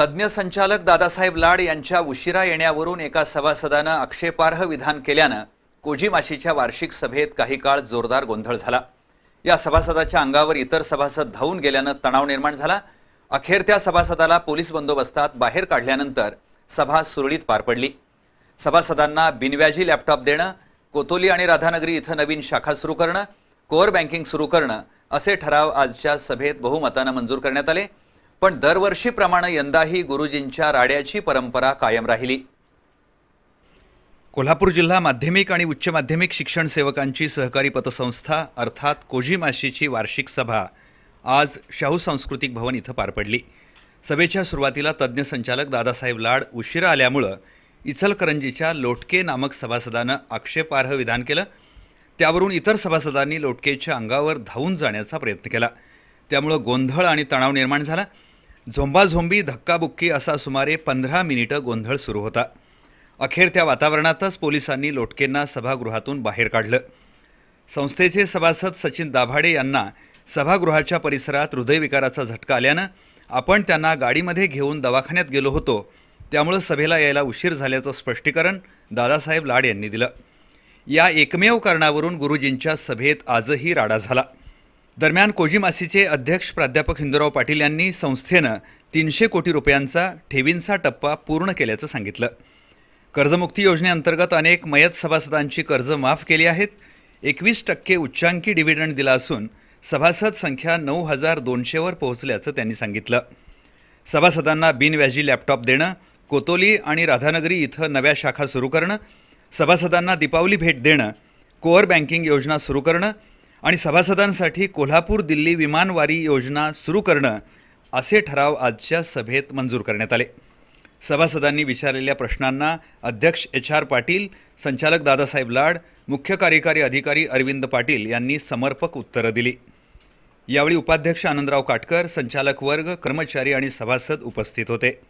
तज्ज्ञ संचालक दादासाहेब लाड यांच्या उशिरा येण्यावरून एका सभासदानं आक्षेपार्ह विधान केल्यानं कोजीमाशीच्या वार्षिक सभेत काही काळ जोरदार गोंधळ झाला या सभासदाच्या अंगावर इतर सभासद धावून गेल्यानं तणाव निर्माण झाला अखेर त्या सभासदाला पोलीस बंदोबस्तात बाहेर काढल्यानंतर सभा सुरळीत पार पडली सभासदांना बिनव्याजी लॅपटॉप देणं कोतोली आणि राधानगरी इथं नवीन शाखा सुरू करणं कोअर बँकिंग सुरू करणं असे ठराव आजच्या सभेत बहुमतानं मंजूर करण्यात आले पण दरवर्षीप्रमाणे यंदाही गुरुजींच्या राड्याची परंपरा कायम राहिली कोल्हापूर जिल्हा माध्यमिक आणि उच्च माध्यमिक शिक्षण सेवकांची सहकारी पतसंस्था अर्थात कोजीमाशीची वार्षिक सभा आज शाहू सांस्कृतिक भवन इथं पार पडली सभेच्या सुरुवातीला तज्ज्ञ संचालक दादासाहेब लाड उशिरा आल्यामुळं इचलकरंजीच्या लोटके नामक सभासदानं आक्षेपार्ह विधान केलं त्यावरून इतर सभासदांनी लोटकेच्या अंगावर धावून जाण्याचा प्रयत्न केला त्यामुळं गोंधळ आणि तणाव निर्माण झाला झोंबाझोंबी धक्काबुक्की असा सुमारे पंधरा मिनिटं गोंधळ सुरू होता अखेर त्या वातावरणातच पोलिसांनी लोटकेंना सभागृहातून बाहेर काढलं संस्थेचे सभासद सचिन दाभाडे यांना सभागृहाच्या परिसरात हृदयविकाराचा झटका आल्यानं आपण त्यांना गाडीमध्ये घेऊन दवाखान्यात गेलो होतो त्यामुळं सभेला यायला उशीर झाल्याचं स्पष्टीकरण दादासाहेब लाड यांनी दिलं या एकमेव कारणावरून गुरुजींच्या सभेत आजही राडा झाला दरम्यान कोजिमासीचे अध्यक्ष प्राध्यापक हिंदुराव पाटील यांनी संस्थेनं तीनशे कोटी रुपयांचा ठेवींचा टप्पा पूर्ण केल्याचं सांगितलं कर्जमुक्ती योजनेअंतर्गत अनेक मयत सभासदांची कर्ज माफ केली आहेत एकवीस टक्के उच्चांकी डिव्हिडंड दिला असून सभासद संख्या नऊ हजार दोनशेवर पोहोचल्याचं त्यांनी सांगितलं सभासदांना बिनव्याजी लॅपटॉप देणं कोतोली आणि राधानगरी इथं नव्या शाखा सुरू करणं सभासदांना दीपावली भेट देणं कोअर बँकिंग योजना सुरू करणं आणि सभासदांसाठी कोल्हापूर दिल्ली विमानवारी योजना सुरू करणं असे ठराव आजच्या सभेत मंजूर करण्यात आले सभासदांनी विचारलेल्या प्रश्नांना अध्यक्ष एच आर पाटील संचालक दादासाहेब लाड मुख्य कार्यकारी अधिकारी अरविंद पाटील यांनी समर्पक उत्तरं दिली यावेळी उपाध्यक्ष आनंदराव काटकर संचालक वर्ग कर्मचारी आणि सभासद उपस्थित होते